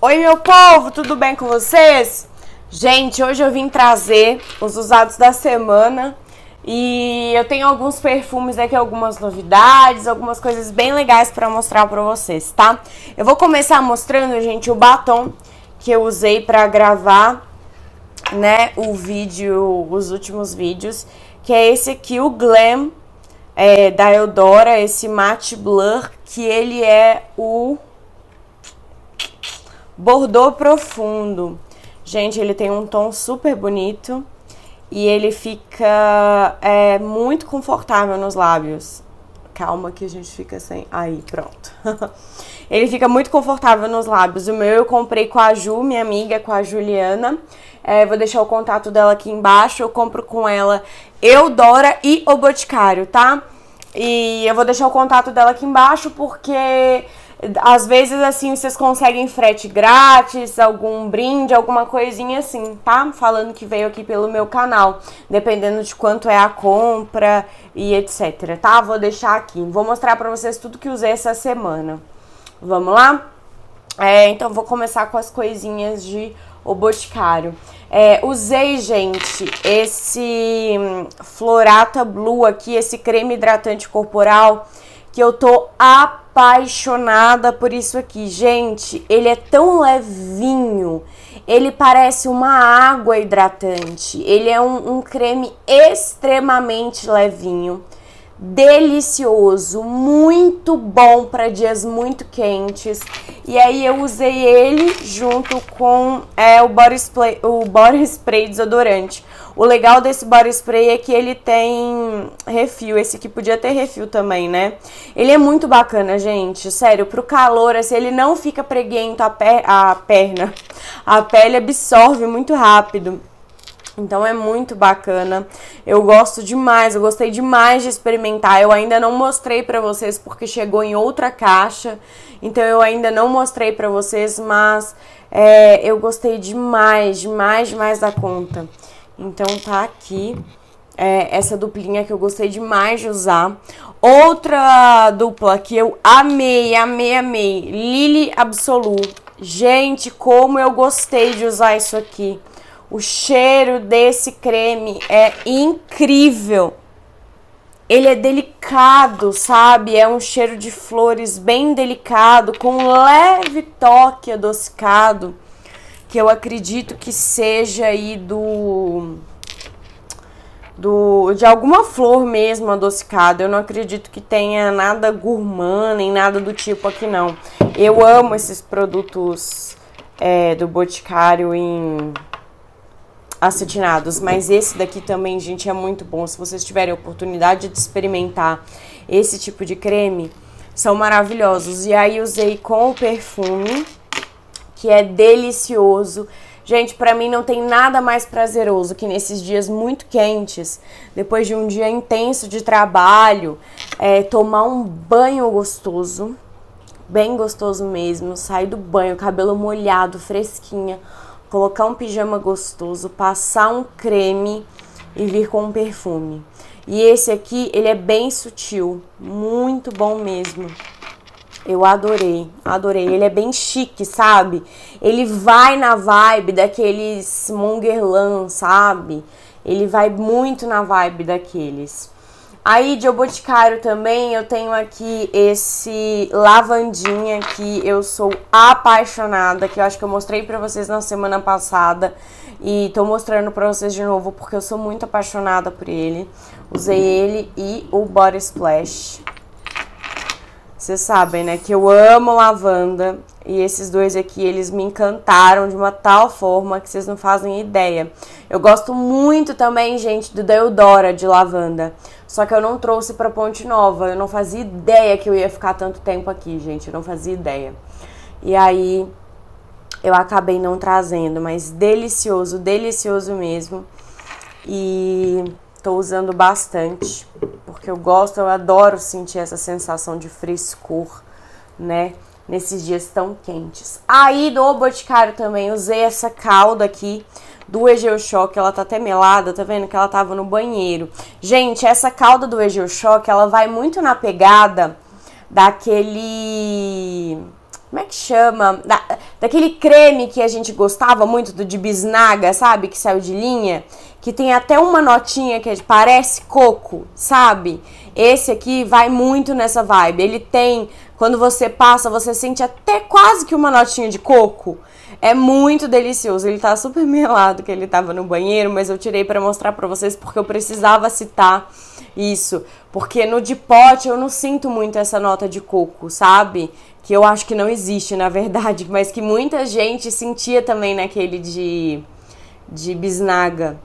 Oi, meu povo, tudo bem com vocês? Gente, hoje eu vim trazer os usados da semana e eu tenho alguns perfumes aqui, algumas novidades, algumas coisas bem legais para mostrar para vocês, tá? Eu vou começar mostrando, gente, o batom que eu usei para gravar, né, o vídeo, os últimos vídeos, que é esse aqui, o Glam é, da Eudora, esse matte blur, que ele é o Bordô profundo. Gente, ele tem um tom super bonito e ele fica é, muito confortável nos lábios. Calma que a gente fica sem... Aí, pronto. ele fica muito confortável nos lábios. O meu eu comprei com a Ju, minha amiga, com a Juliana. É, vou deixar o contato dela aqui embaixo. Eu compro com ela Eudora e o Boticário, tá? E eu vou deixar o contato dela aqui embaixo porque às vezes, assim, vocês conseguem frete grátis, algum brinde, alguma coisinha assim, tá? Falando que veio aqui pelo meu canal, dependendo de quanto é a compra e etc, tá? Vou deixar aqui. Vou mostrar pra vocês tudo que usei essa semana. Vamos lá? É, então, vou começar com as coisinhas de O Boticário. É, usei, gente, esse hum, Florata Blue aqui, esse creme hidratante corporal que eu tô apaixonada por isso aqui. Gente, ele é tão levinho, ele parece uma água hidratante. Ele é um, um creme extremamente levinho, delicioso, muito bom para dias muito quentes. E aí eu usei ele junto com é, o, body spray, o body spray desodorante. O legal desse body spray é que ele tem refil, esse aqui podia ter refil também, né? Ele é muito bacana, gente, sério, pro calor, assim, ele não fica preguento a, per a perna, a pele absorve muito rápido. Então é muito bacana. Eu gosto demais, eu gostei demais de experimentar. Eu ainda não mostrei para vocês porque chegou em outra caixa. Então eu ainda não mostrei para vocês, mas é, eu gostei demais, demais, demais da conta. Então tá aqui é, essa duplinha que eu gostei demais de usar. Outra dupla que eu amei, amei, amei. Lily Absolu. Gente, como eu gostei de usar isso aqui. O cheiro desse creme é incrível. Ele é delicado, sabe? É um cheiro de flores bem delicado, com um leve toque adocicado que eu acredito que seja aí do do de alguma flor mesmo adocicada. Eu não acredito que tenha nada gourmand nem nada do tipo aqui não. Eu amo esses produtos é, do Boticário em acetinados, mas esse daqui também, gente, é muito bom. Se vocês tiverem a oportunidade de experimentar esse tipo de creme, são maravilhosos. E aí usei com o perfume que é delicioso. Gente, para mim não tem nada mais prazeroso que nesses dias muito quentes, depois de um dia intenso de trabalho, é, tomar um banho gostoso, bem gostoso mesmo, sair do banho, cabelo molhado, fresquinha, colocar um pijama gostoso, passar um creme e vir com um perfume. E esse aqui, ele é bem sutil, muito bom mesmo. Eu adorei, adorei. Ele é bem chique, sabe? Ele vai na vibe daqueles Mongerlan, sabe? Ele vai muito na vibe daqueles. Aí de O Boticário também eu tenho aqui esse lavandinha que eu sou apaixonada, que eu acho que eu mostrei para vocês na semana passada e tô mostrando para vocês de novo porque eu sou muito apaixonada por ele. Usei ele e o Body Splash. Vocês sabem, né, que eu amo lavanda e esses dois aqui, eles me encantaram de uma tal forma que vocês não fazem ideia. Eu gosto muito também, gente, do Deodora de lavanda, só que eu não trouxe pra Ponte Nova, eu não fazia ideia que eu ia ficar tanto tempo aqui, gente, eu não fazia ideia. E aí, eu acabei não trazendo, mas delicioso, delicioso mesmo. E tô usando bastante porque eu gosto, eu adoro sentir essa sensação de frescor, né? Nesses dias tão quentes. Aí do Boticário também usei essa calda aqui do Egeu Shock, ela tá até melada, tá vendo que ela tava no banheiro. Gente, essa calda do Egeu Shock, ela vai muito na pegada daquele como é que chama? Da, daquele creme que a gente gostava muito, do de bisnaga, sabe? Que saiu de linha. Que tem até uma notinha que é parece coco, sabe? Esse aqui vai muito nessa vibe. Ele tem, quando você passa, você sente até quase que uma notinha de coco. É muito delicioso. Ele tá super melado que ele tava no banheiro, mas eu tirei para mostrar para vocês porque eu precisava citar isso. Porque no de pote eu não sinto muito essa nota de coco, sabe? Que eu acho que não existe, na verdade, mas que muita gente sentia também naquele de, de bisnaga.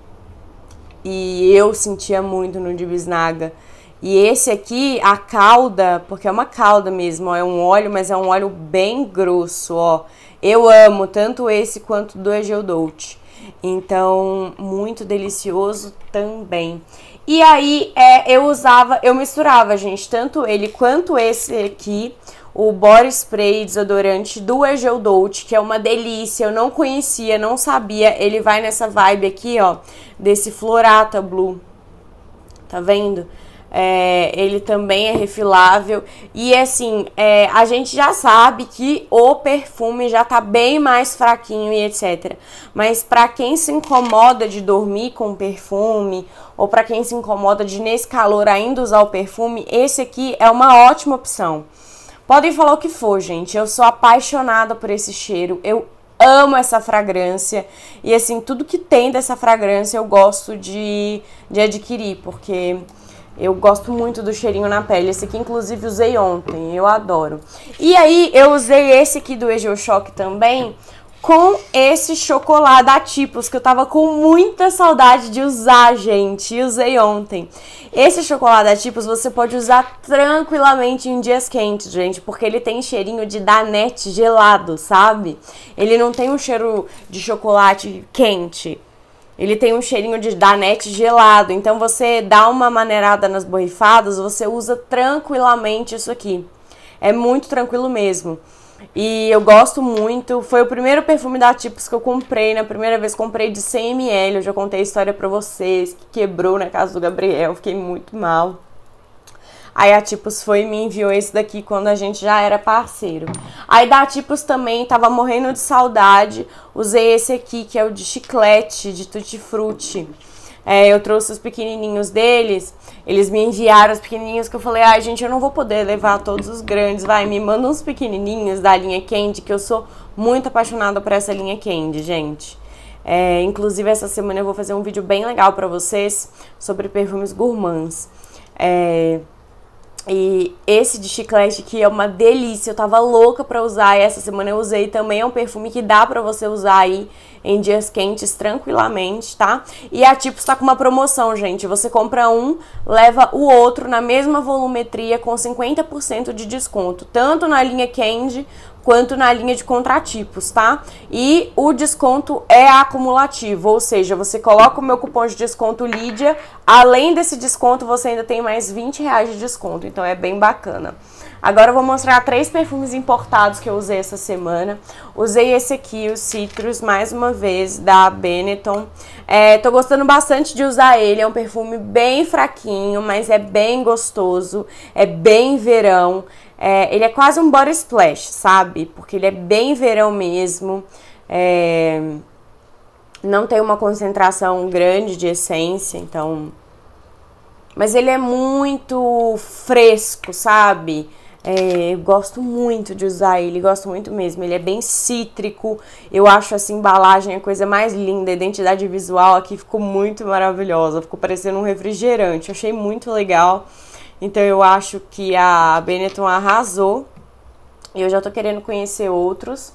E eu sentia muito no de bisnaga. E esse aqui, a calda, porque é uma calda mesmo, ó, é um óleo, mas é um óleo bem grosso, ó. Eu amo tanto esse quanto do Egeu Dolt. Então, muito delicioso também. E aí, é, eu usava, eu misturava, gente, tanto ele quanto esse aqui, o body spray desodorante do Egeu Dolt, que é uma delícia, eu não conhecia, não sabia. Ele vai nessa vibe aqui, ó, desse Florata Blue. Tá vendo? é, ele também é refilável. E assim, é, a gente já sabe que o perfume já tá bem mais fraquinho e etc. Mas para quem se incomoda de dormir com perfume, ou para quem se incomoda de nesse calor ainda usar o perfume, esse aqui é uma ótima opção. Podem falar o que for, gente. Eu sou apaixonada por esse cheiro. Eu amo essa fragrância. E assim, tudo que tem dessa fragrância eu gosto de, de adquirir, porque eu gosto muito do cheirinho na pele. Esse aqui, inclusive, usei ontem. Eu adoro. E aí, eu usei esse aqui do Egeo Shock também com esse chocolate Atipos, que eu tava com muita saudade de usar, gente. Usei ontem. Esse chocolate Atipos você pode usar tranquilamente em dias quentes, gente, porque ele tem cheirinho de danete gelado, sabe? Ele não tem um cheiro de chocolate quente. Ele tem um cheirinho de danete gelado. Então você dá uma maneirada nas borrifadas, você usa tranquilamente isso aqui. É muito tranquilo mesmo. E eu gosto muito. Foi o primeiro perfume da Tips que eu comprei. Na primeira vez comprei de 100ml. Eu já contei a história pra vocês. Que quebrou na casa do Gabriel. Fiquei muito mal. Aí a Tipos foi e me enviou esse daqui quando a gente já era parceiro. Aí da Tipos também, tava morrendo de saudade. Usei esse aqui, que é o de chiclete, de tutti-frutti. É, eu trouxe os pequenininhos deles, eles me enviaram os pequenininhos que eu falei, ai gente, eu não vou poder levar todos os grandes, vai, me manda uns pequenininhos da linha Candy, que eu sou muito apaixonada por essa linha Candy, gente. É, inclusive, essa semana eu vou fazer um vídeo bem legal para vocês sobre perfumes gourmands. É, e esse de chiclete que é uma delícia, eu tava louca pra usar e essa semana eu usei também. É um perfume que dá pra você usar aí em dias quentes tranquilamente, tá? E a Tipos tá com uma promoção, gente. Você compra um, leva o outro na mesma volumetria com 50% de desconto, tanto na linha Candy quanto na linha de contratipos, tá? E o desconto é acumulativo, ou seja, você coloca o meu cupom de desconto Lídia, além desse desconto você ainda tem mais 20 reais de desconto, então é bem bacana. Agora eu vou mostrar três perfumes importados que eu usei essa semana. Usei esse aqui, o Citrus, mais uma vez, da Benetton. É, tô gostando bastante de usar ele, é um perfume bem fraquinho, mas é bem gostoso, é bem verão. É, ele é quase um body splash, sabe? Porque ele é bem verão mesmo. É, não tem uma concentração grande de essência, então. Mas ele é muito fresco, sabe? É, eu gosto muito de usar ele, gosto muito mesmo. Ele é bem cítrico, eu acho essa assim, embalagem a coisa mais linda. A identidade visual aqui ficou muito maravilhosa, ficou parecendo um refrigerante. Eu achei muito legal. Então eu acho que a Benetton arrasou. E eu já tô querendo conhecer outros.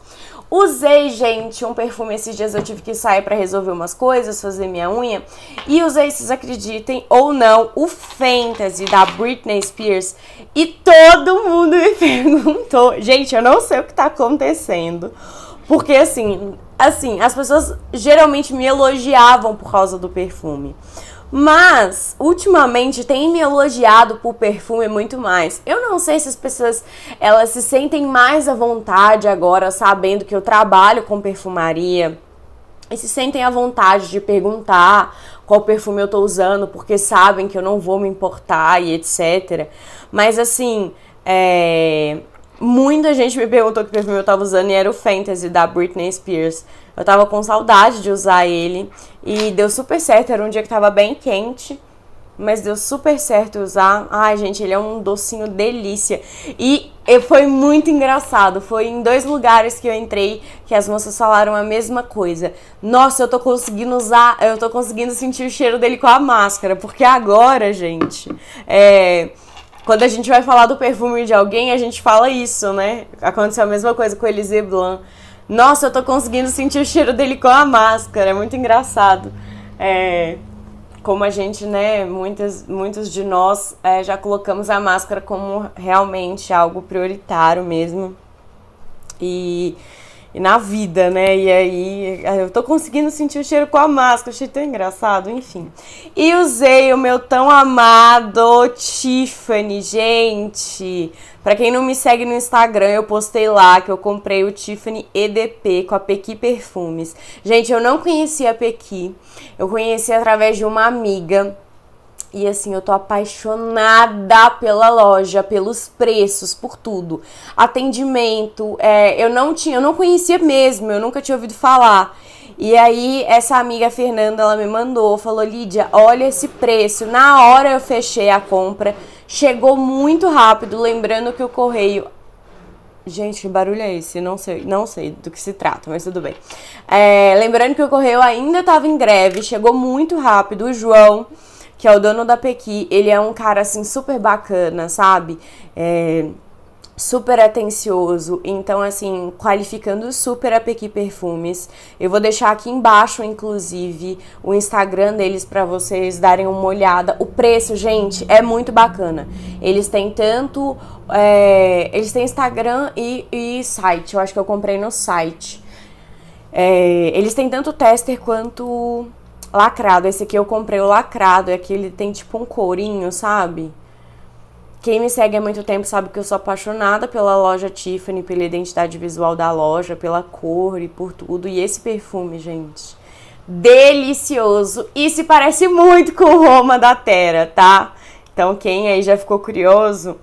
Usei, gente, um perfume esses dias. Eu tive que sair para resolver umas coisas, fazer minha unha. E usei, vocês acreditem ou não, o Fantasy da Britney Spears. E todo mundo me perguntou. Gente, eu não sei o que tá acontecendo. Porque assim, assim, as pessoas geralmente me elogiavam por causa do perfume. Mas, ultimamente, tem me elogiado por perfume muito mais. Eu não sei se as pessoas elas se sentem mais à vontade agora, sabendo que eu trabalho com perfumaria. E se sentem à vontade de perguntar qual perfume eu tô usando, porque sabem que eu não vou me importar e etc. Mas assim, é, Muita gente me perguntou que perfume eu tava usando e era o Fantasy da Britney Spears. Eu tava com saudade de usar ele e deu super certo. Era um dia que tava bem quente, mas deu super certo usar. Ai, gente, ele é um docinho delícia. E foi muito engraçado. Foi em dois lugares que eu entrei que as moças falaram a mesma coisa. Nossa, eu tô conseguindo usar, eu tô conseguindo sentir o cheiro dele com a máscara, porque agora, gente, é quando a gente vai falar do perfume de alguém, a gente fala isso, né? Aconteceu a mesma coisa com Elise Blanc. Nossa, eu tô conseguindo sentir o cheiro dele com a máscara, é muito engraçado. É, como a gente, né, muitas, muitos de nós é, já colocamos a máscara como realmente algo prioritário mesmo. E e na vida, né? E aí eh, eu tô conseguindo sentir o cheiro com a máscara, achei tão engraçado, enfim. E usei o meu tão amado Tiffany, gente. Pra quem não me segue no Instagram, eu postei lá que eu comprei o Tiffany EDP com a Pequi Perfumes. Gente, eu não conhecia a Pequi, eu conheci através de uma amiga e assim, eu tô apaixonada pela loja, pelos preços, por tudo. Atendimento, é, eu não tinha, eu não conhecia mesmo, eu nunca tinha ouvido falar. E aí, essa amiga Fernanda, ela me mandou, falou: Lídia, olha esse preço. Na hora eu fechei a compra, chegou muito rápido. Lembrando que o correio. Gente, que barulho é esse? Não sei, não sei do que se trata, mas tudo bem. É, lembrando que o correio ainda estava em greve, chegou muito rápido. O João que é o dono da Pequi, ele é um cara assim super bacana, sabe? É, super atencioso. Então, assim, qualificando super a Pequi Perfumes. Eu vou deixar aqui embaixo, inclusive, o Instagram deles para vocês darem uma olhada. O preço, gente, é muito bacana. Eles têm tanto. É, eles têm Instagram e, e site. Eu acho que eu comprei no site. É, eles têm tanto tester quanto lacrado. Esse aqui eu comprei o lacrado, é que ele tem tipo um corinho sabe? Quem me segue há muito tempo sabe que eu sou apaixonada pela loja Tiffany, pela identidade visual da loja, pela cor e por tudo. E esse perfume, gente, delicioso e se parece muito com o Roma da Terra, tá? Então quem aí já ficou curioso,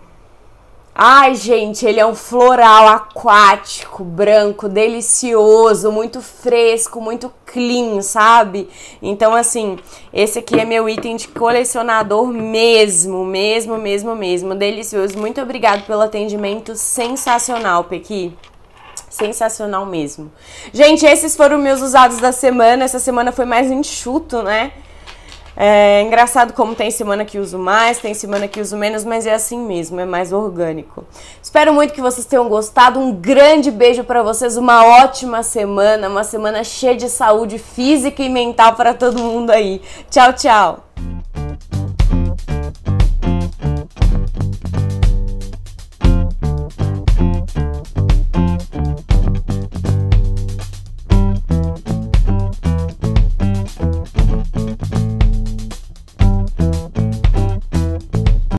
Ai, gente, ele é um floral aquático, branco, delicioso, muito fresco, muito clean, sabe? Então, assim, esse aqui é meu item de colecionador mesmo, mesmo, mesmo, mesmo. Delicioso. Muito obrigado pelo atendimento sensacional, Pequi. Sensacional mesmo. Gente, esses foram meus usados da semana. Essa semana foi mais enxuto, né? É engraçado como tem semana que uso mais, tem semana que uso menos, mas é assim mesmo, é mais orgânico. Espero muito que vocês tenham gostado. Um grande beijo para vocês, uma ótima semana, uma semana cheia de saúde física e mental para todo mundo aí. Tchau, tchau.